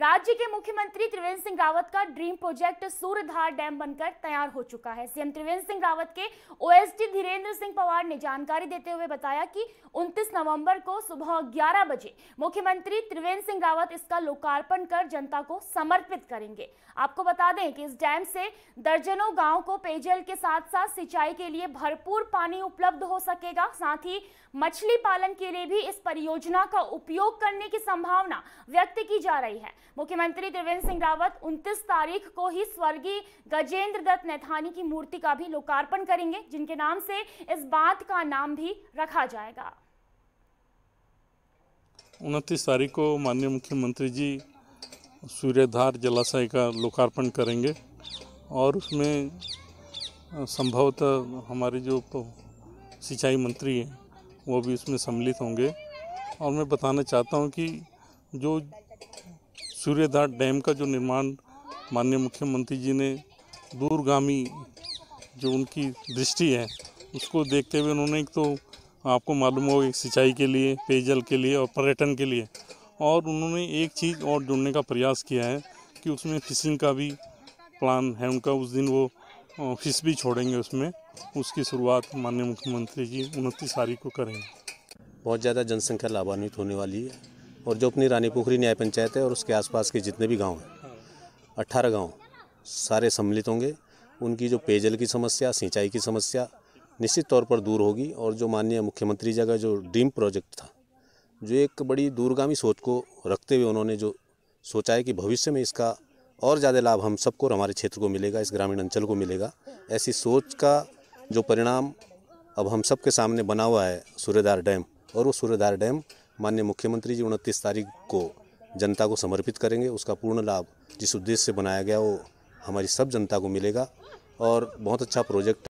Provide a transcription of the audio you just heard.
राज्य के मुख्यमंत्री त्रिवेंद्र सिंह रावत का ड्रीम प्रोजेक्ट सूरधार डैम बनकर तैयार हो चुका है सीएम त्रिवेंद्र सिंह रावत के ओएसडी धीरेन्द्र सिंह पवार ने जानकारी देते हुए बताया कि 29 नवंबर को सुबह 11 बजे मुख्यमंत्री त्रिवेंद्र सिंह रावत इसका लोकार्पण कर जनता को समर्पित करेंगे आपको बता दें कि इस डैम से दर्जनों गाँव को पेयजल के साथ साथ सिंचाई के लिए भरपूर पानी उपलब्ध हो सकेगा साथ ही मछली पालन के लिए भी इस परियोजना का उपयोग करने की संभावना व्यक्त की जा रही है मुख्यमंत्री त्रिवेंद्र सिंह रावत 29 तारीख को ही स्वर्गीय गजेंद्र दत्त नैथानी की मूर्ति का भी लोकार्पण करेंगे जिनके नाम से इस बांध का नाम भी रखा जाएगा उनतीस तारीख को माननीय मुख्यमंत्री जी सूर्यधार जलाशय का लोकार्पण करेंगे और उसमें संभवतः हमारे जो सिंचाई मंत्री हैं वो भी उसमें सम्मिलित होंगे और मैं बताना चाहता हूँ कि जो सूर्यधार डैम का जो निर्माण माननीय मुख्यमंत्री जी ने दूरगामी जो उनकी दृष्टि है उसको देखते हुए उन्होंने एक तो आपको मालूम होगा सिंचाई के लिए पेयजल के लिए और पर्यटन के लिए और उन्होंने एक चीज़ और जुड़ने का प्रयास किया है कि उसमें फिशिंग का भी प्लान है उनका उस दिन वो फिश भी छोड़ेंगे उसमें उसकी शुरुआत माननीय मुख्यमंत्री जी उनतीस तारीख को करेंगे बहुत ज़्यादा जनसंख्या लाभान्वित होने वाली है और जो अपनी रानी पोखरी न्याय पंचायत है और उसके आसपास के जितने भी गाँव हैं अट्ठारह गाँव सारे सम्मिलित होंगे उनकी जो पेयजल की समस्या सिंचाई की समस्या निश्चित तौर पर दूर होगी और जो माननीय मुख्यमंत्री जी का जो ड्रीम प्रोजेक्ट था जो एक बड़ी दूरगामी सोच को रखते हुए उन्होंने जो सोचा है कि भविष्य में इसका और ज़्यादा लाभ हम सबको हमारे क्षेत्र को मिलेगा इस ग्रामीण अंचल को मिलेगा ऐसी सोच का जो परिणाम अब हम सबके सामने बना हुआ है सूर्यधार डैम और वो सूर्यधार डैम माननीय मुख्यमंत्री जी उनतीस तारीख को जनता को समर्पित करेंगे उसका पूर्ण लाभ जिस उद्देश्य से बनाया गया वो हमारी सब जनता को मिलेगा और बहुत अच्छा प्रोजेक्ट